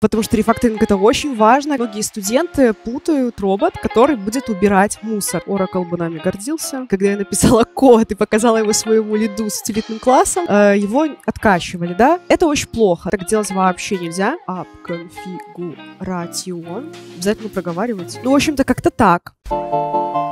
потому что рефакторинг это очень важно. Многие студенты путают робот, который будет убирать мусор. Oracle бы нами гордился. Когда я написала код и показала его своему лиду с утилитным классом, э, его откачивали, да? Это очень плохо. Так делать вообще нельзя. App Обязательно проговаривать. Ну, в общем-то, как-то так. Thank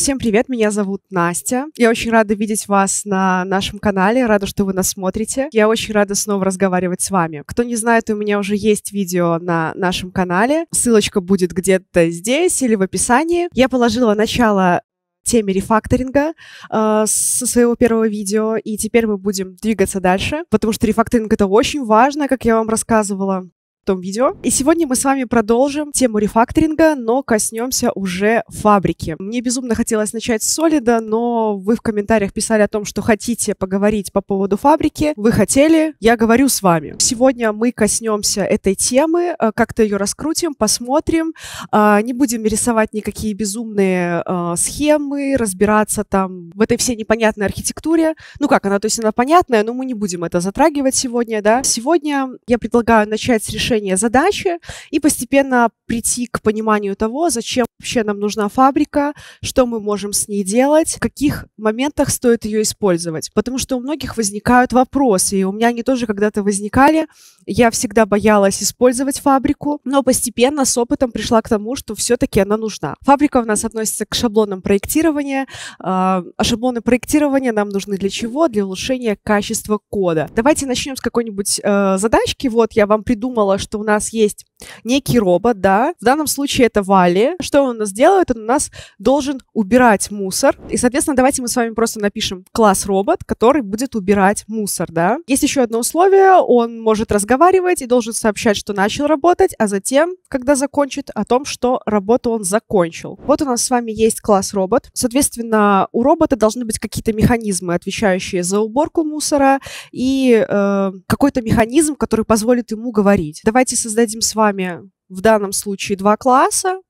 Всем привет, меня зовут Настя. Я очень рада видеть вас на нашем канале, рада, что вы нас смотрите. Я очень рада снова разговаривать с вами. Кто не знает, у меня уже есть видео на нашем канале. Ссылочка будет где-то здесь или в описании. Я положила начало теме рефакторинга э, со своего первого видео, и теперь мы будем двигаться дальше, потому что рефакторинг это очень важно, как я вам рассказывала том видео. И сегодня мы с вами продолжим тему рефакторинга, но коснемся уже фабрики. Мне безумно хотелось начать с солида, но вы в комментариях писали о том, что хотите поговорить по поводу фабрики. Вы хотели, я говорю с вами. Сегодня мы коснемся этой темы, э, как-то ее раскрутим, посмотрим. А, не будем рисовать никакие безумные э, схемы, разбираться там в этой всей непонятной архитектуре. Ну как она, то есть она понятная, но мы не будем это затрагивать сегодня, да. Сегодня я предлагаю начать с решения решение задачи и постепенно прийти к пониманию того, зачем вообще нам нужна фабрика, что мы можем с ней делать, в каких моментах стоит ее использовать. Потому что у многих возникают вопросы, и у меня они тоже когда-то возникали. Я всегда боялась использовать фабрику, но постепенно с опытом пришла к тому, что все-таки она нужна. Фабрика у нас относится к шаблонам проектирования, а, а шаблоны проектирования нам нужны для чего? Для улучшения качества кода. Давайте начнем с какой-нибудь э, задачки. Вот я вам придумала, что у нас есть некий робот, да, в данном случае это Вали. Что он у нас делает? Он у нас должен убирать мусор. И, соответственно, давайте мы с вами просто напишем класс робот, который будет убирать мусор, да. Есть еще одно условие, он может разговаривать и должен сообщать, что начал работать, а затем, когда закончит, о том, что работу он закончил. Вот у нас с вами есть класс робот. Соответственно, у робота должны быть какие-то механизмы, отвечающие за уборку мусора и э, какой-то механизм, который позволит ему говорить давайте создадим с вами в данном случае два класса.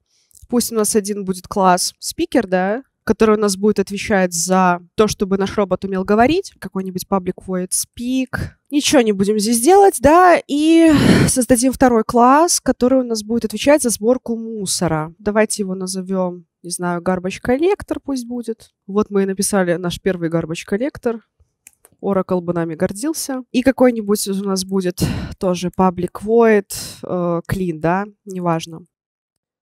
Пусть у нас один будет класс спикер, да, который у нас будет отвечать за то, чтобы наш робот умел говорить, какой-нибудь public void speak. Ничего не будем здесь делать, да, и создадим второй класс, который у нас будет отвечать за сборку мусора. Давайте его назовем, не знаю, garbage collector пусть будет. Вот мы и написали наш первый garbage collector. Oracle бы нами гордился. И какой-нибудь у нас будет тоже public void, э, clean, да, неважно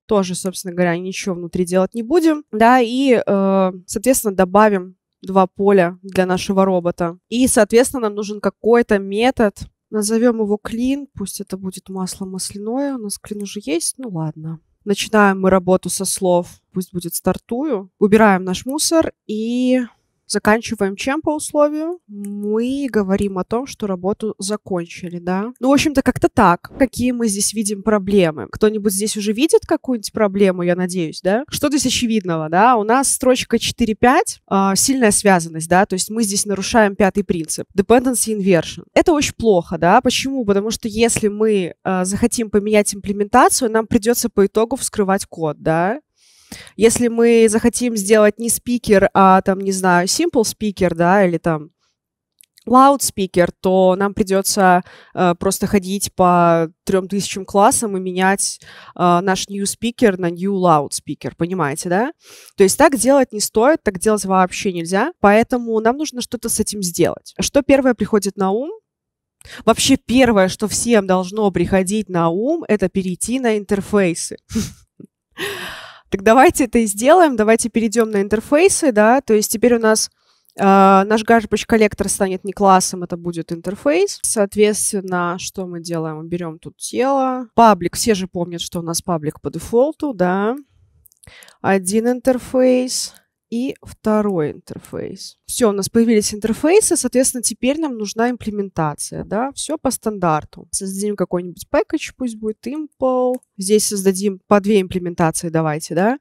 тоже, собственно говоря, ничего внутри делать не будем, да, и, э, соответственно, добавим два поля для нашего робота. И, соответственно, нам нужен какой-то метод, назовем его clean, пусть это будет масло масляное, у нас clean уже есть, ну ладно. Начинаем мы работу со слов, пусть будет стартую, убираем наш мусор и Заканчиваем чем по условию? Мы говорим о том, что работу закончили, да? Ну, в общем-то, как-то так. Какие мы здесь видим проблемы? Кто-нибудь здесь уже видит какую-нибудь проблему, я надеюсь, да? Что здесь очевидного, да? У нас строчка 4.5, э, а, сильная связанность, да? То есть мы здесь нарушаем пятый принцип. Dependency inversion. Это очень плохо, да? Почему? Потому что если мы э, захотим поменять имплементацию, нам придется по итогу вскрывать код, да? Если мы захотим сделать не спикер, а там, не знаю, simple speaker, да, или там лаудспикер, то нам придется э, просто ходить по трем тысячам классам и менять э, наш new speaker на new loudspeaker, понимаете, да? То есть так делать не стоит, так делать вообще нельзя, поэтому нам нужно что-то с этим сделать. Что первое приходит на ум? Вообще первое, что всем должно приходить на ум, это перейти на интерфейсы. Так давайте это и сделаем, давайте перейдем на интерфейсы, да, то есть теперь у нас э, наш garbage коллектор станет не классом, это будет интерфейс. Соответственно, что мы делаем? Берем тут тело, паблик, все же помнят, что у нас паблик по дефолту, да, один интерфейс, и второй интерфейс. Все, у нас появились интерфейсы, соответственно, теперь нам нужна имплементация, да, все по стандарту. Создадим какой-нибудь package, пусть будет impl. Здесь создадим по две имплементации, давайте, да.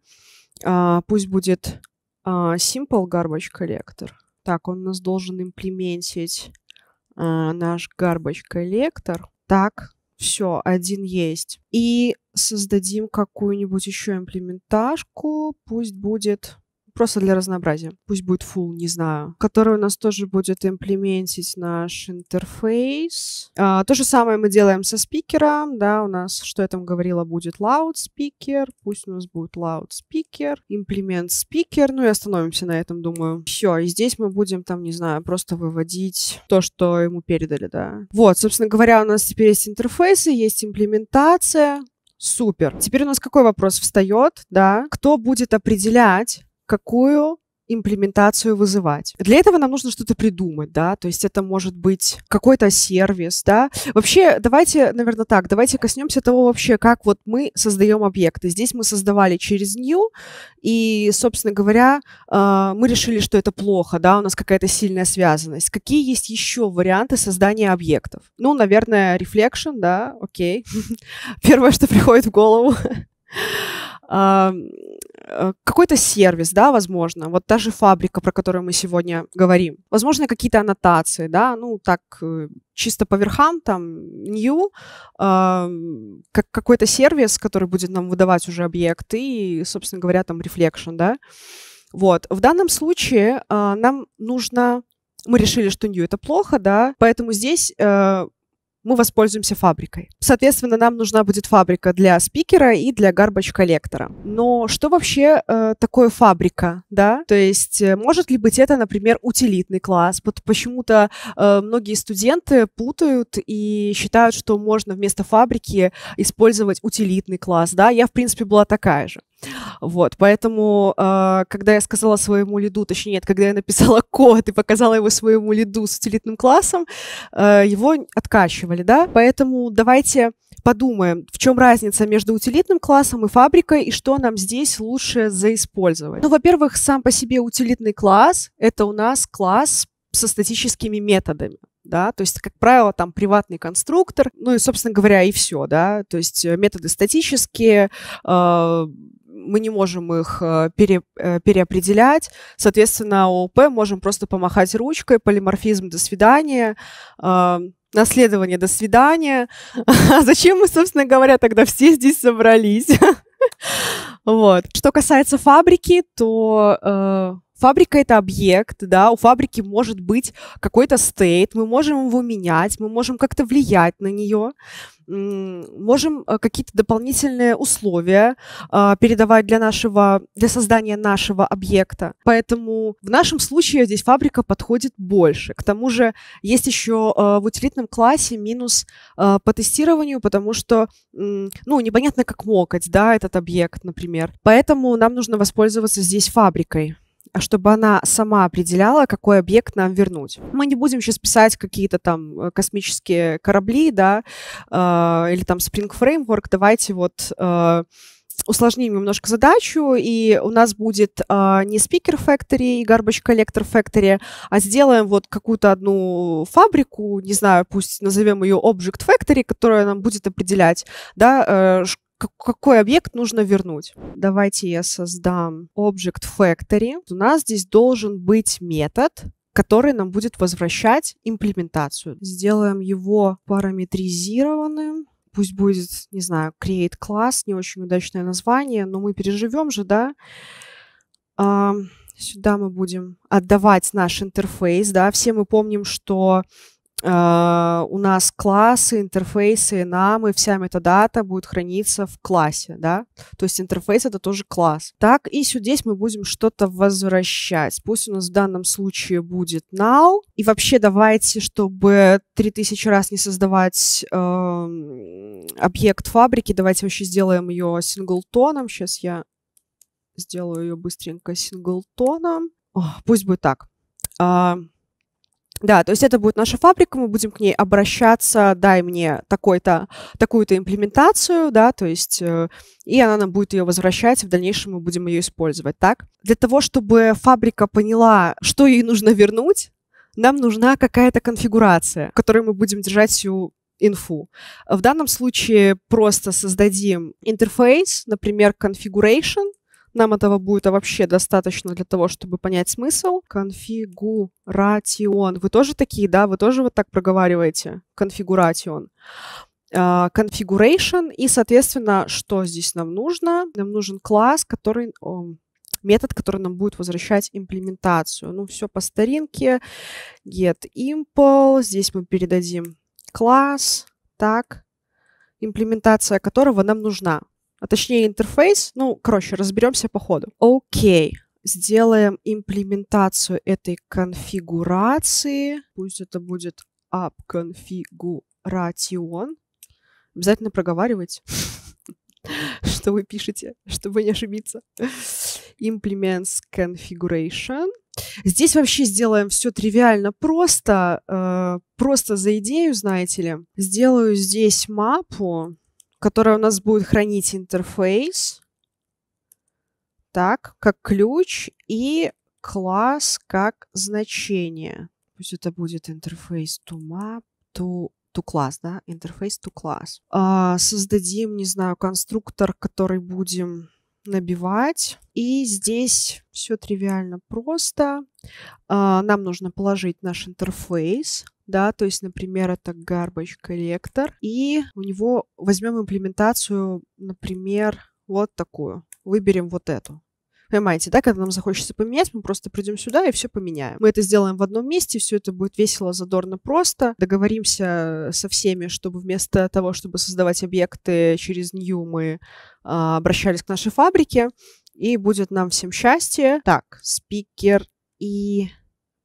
А, пусть будет а, simple garbage collector. Так, он у нас должен имплементить а, наш garbage collector. Так, все, один есть. И создадим какую-нибудь еще имплементашку. Пусть будет Просто для разнообразия. Пусть будет full, не знаю. Который у нас тоже будет имплементить наш интерфейс. А, то же самое мы делаем со спикером. Да, у нас, что я там говорила, будет loud loudspeaker. Пусть у нас будет loud loudspeaker. Имплемент speaker. Ну и остановимся на этом, думаю. Все, и здесь мы будем там, не знаю, просто выводить то, что ему передали, да. Вот, собственно говоря, у нас теперь есть интерфейсы, есть имплементация. Супер. Теперь у нас какой вопрос встает, да? Кто будет определять, какую имплементацию вызывать. Для этого нам нужно что-то придумать, да, то есть это может быть какой-то сервис, да. Вообще, давайте, наверное, так, давайте коснемся того вообще, как вот мы создаем объекты. Здесь мы создавали через New, и, собственно говоря, а, мы решили, что это плохо, да, у нас какая-то сильная связанность. Какие есть еще варианты создания объектов? Ну, наверное, reflection, да, окей. Первое, что приходит в голову. А, э, какой-то сервис, да, возможно, вот та же фабрика, про которую мы сегодня говорим, возможно, какие-то аннотации, да, ну, так, э, чисто по верхам, там, new, а, как какой-то сервис, который будет нам выдавать уже объект, и, собственно говоря, там, reflection, да, вот. В данном случае а, нам нужно мы решили, что new это плохо, да, поэтому здесь э, мы воспользуемся фабрикой. Соответственно, нам нужна будет фабрика для спикера и для гарбач-коллектора. Но что вообще э, такое фабрика, да? То есть э, может ли быть это, например, утилитный класс? Вот почему-то э, многие студенты путают и считают, что можно вместо фабрики использовать утилитный класс, да? Я, в принципе, была такая же. Вот, поэтому, а, когда я сказала своему лиду, точнее, нет, когда я написала код и показала его своему лиду с утилитным классом, э, его откачивали, да, поэтому давайте подумаем, в чем разница между утилитным классом и фабрикой, и что нам здесь лучше заиспользовать. Ну, во-первых, сам по себе утилитный класс — это у нас класс со статическими методами да, то есть, как правило, там приватный конструктор, ну и, собственно говоря, и все, да, то есть э, методы статические, э, мы не можем их э, пере, э, переопределять. Соответственно, ООП можем просто помахать ручкой, полиморфизм до свидания, э, наследование до свидания. А зачем мы, собственно говоря, тогда все здесь собрались? Вот. Что касается фабрики, то фабрика — это объект, да, у фабрики может быть какой-то стейт, мы можем его менять, мы можем как-то влиять на нее, можем э, какие-то дополнительные условия а, передавать для нашего, для создания нашего объекта. Поэтому в нашем случае здесь фабрика подходит больше. К тому же есть еще э, в утилитном классе минус э, по тестированию, потому что, ну, непонятно, как мокать, да, этот объект, например. Поэтому нам нужно воспользоваться здесь фабрикой. А чтобы она сама определяла, какой объект нам вернуть. Мы не будем сейчас писать какие-то там э, космические корабли, да, э, или там Spring Framework. Давайте вот э, усложним немножко задачу, и у нас будет э, не Speaker Factory и Garbage Collector Factory, а сделаем вот какую-то одну фабрику, не знаю, пусть назовем ее Object Factory, которая нам будет определять, да, э, какой объект нужно вернуть. Давайте я создам Object Factory. У нас здесь должен быть метод, который нам будет возвращать имплементацию. Сделаем его параметризированным. Пусть будет, не знаю, create class, не очень удачное название, но мы переживем же, да. А, сюда мы будем отдавать наш интерфейс, да. Все мы помним, что Э, у нас классы, интерфейсы, нам и вся метадата будет храниться в классе, да? То есть интерфейс — это тоже класс. Так, и сюда здесь мы будем что-то возвращать. Пусть у нас в данном случае будет now. И вообще давайте, чтобы 3000 раз не создавать э, объект фабрики, давайте вообще сделаем ее синглтоном. Сейчас я сделаю ее быстренько синглтоном. О, пусть будет так. Uh, да, то есть это будет наша фабрика, мы будем к ней обращаться, дай мне такой-то, такую-то имплементацию, да, то есть, э, и она нам будет ее возвращать, в дальнейшем мы будем ее использовать, так? Для того, чтобы фабрика поняла, что ей нужно вернуть, нам нужна какая-то конфигурация, в которой мы будем держать всю инфу. В данном случае просто создадим интерфейс, например, configuration, нам этого будет а, вообще достаточно для того, чтобы понять смысл. Конфигурацион. Вы тоже такие, да? Вы тоже вот так проговариваете? Конфигурацион. Configuration а, и, соответственно, что здесь нам нужно? Нам нужен класс, который метод, который нам будет возвращать имплементацию. Ну, все по старинке. Get impl. Здесь мы передадим класс, так, имплементация которого нам нужна а точнее интерфейс. Ну, короче, разберемся по ходу. Окей. Okay сделаем имплементацию этой конфигурации. Пусть это будет AppConfiguration. Обязательно проговаривайте, что вы пишете, чтобы не ошибиться. Implements Configuration. Здесь вообще сделаем все тривиально просто. Э, просто за идею, знаете ли. Сделаю здесь мапу которая у нас будет хранить интерфейс, так, как ключ, и класс как значение. Пусть это будет интерфейс to map, to, to class, да, интерфейс to class. А, создадим, не знаю, конструктор, который будем набивать. И здесь все тривиально просто. А, нам нужно положить наш интерфейс, да, то есть, например, это garbage collector, и у него возьмем имплементацию, например, вот такую. Выберем вот эту. Понимаете, да, когда нам захочется поменять, мы просто придем сюда и все поменяем. Мы это сделаем в одном месте, все это будет весело, задорно, просто. Договоримся со всеми, чтобы вместо того, чтобы создавать объекты через New, мы а, обращались к нашей фабрике. И будет нам всем счастье. Так, спикер и...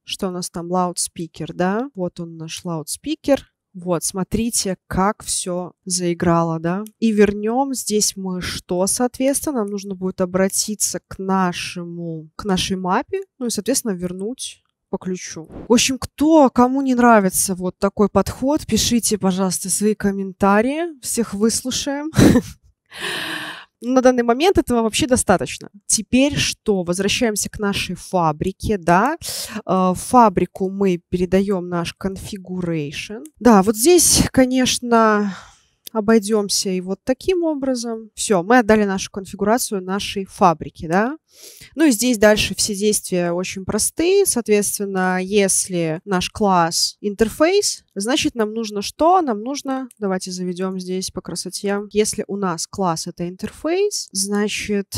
Что у нас там? Лаудспикер, да? Вот он наш лаудспикер. Вот, смотрите, как все заиграло, да. И вернем здесь мы что, соответственно, нам нужно будет обратиться к нашему, к нашей мапе, ну и, соответственно, вернуть по ключу. В общем, кто, кому не нравится вот такой подход, пишите, пожалуйста, свои комментарии. Всех выслушаем. на данный момент этого вообще достаточно. Теперь что? Возвращаемся к нашей фабрике, да. А, фабрику мы передаем наш configuration. Да, вот здесь, конечно, обойдемся. И вот таким образом все, мы отдали нашу конфигурацию нашей фабрики, да. Ну и здесь дальше все действия очень простые. Соответственно, если наш класс интерфейс, значит нам нужно что? Нам нужно, давайте заведем здесь по красоте. Если у нас класс это интерфейс, значит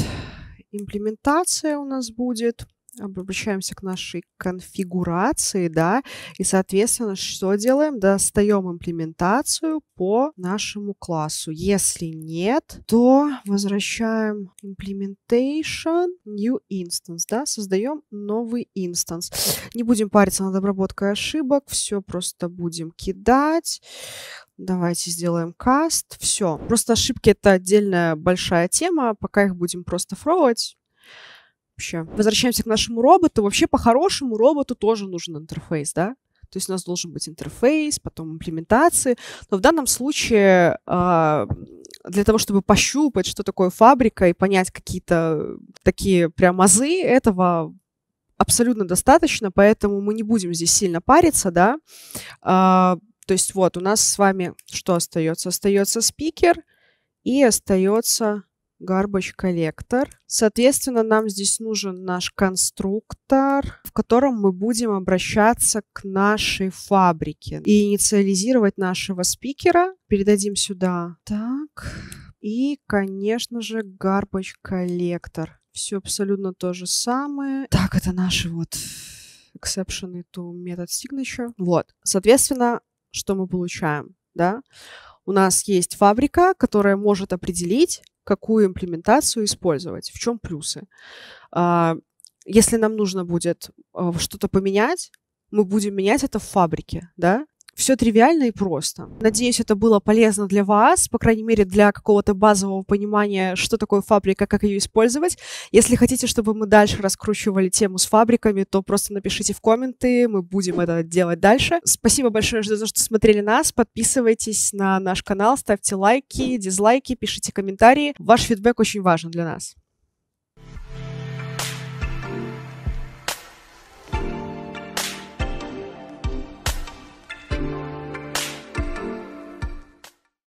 имплементация у нас будет обращаемся к нашей конфигурации, да, и, соответственно, что делаем? Достаем имплементацию по нашему классу. Если нет, то возвращаем implementation new instance, да, создаем новый инстанс. Не будем париться над обработкой ошибок, все просто будем кидать. Давайте сделаем каст. Все. Просто ошибки — это отдельная большая тема. Пока их будем просто фровать вообще. Возвращаемся к нашему роботу. Вообще, по-хорошему, роботу тоже нужен интерфейс, да? То есть у нас должен быть интерфейс, потом имплементации. Но в данном случае а, для того, чтобы пощупать, что такое фабрика и понять какие-то такие прям азы этого абсолютно достаточно, поэтому мы не будем здесь сильно париться, да. А, то есть вот у нас с вами что остается? Остается спикер и остается garbage collector. Соответственно, нам здесь нужен наш конструктор, в котором мы будем обращаться к нашей фабрике и инициализировать нашего спикера. Передадим сюда. Так. И, конечно же, garbage collector. Все абсолютно то же самое. Так, это наши вот exception to метод signature. Вот. Соответственно, что мы получаем, да? У нас есть фабрика, которая может определить, какую имплементацию использовать, в чем плюсы. А, если нам нужно будет э, что-то поменять, мы будем менять это в фабрике, да? Все тривиально и просто. Надеюсь, это было полезно для вас, по крайней мере, для какого-то базового понимания, что такое фабрика, как ее использовать. Если хотите, чтобы мы дальше раскручивали тему с фабриками, то просто напишите в комменты, мы будем это делать дальше. Спасибо большое за то, что смотрели нас. Подписывайтесь на наш канал, ставьте лайки, дизлайки, пишите комментарии. Ваш фидбэк очень важен для нас.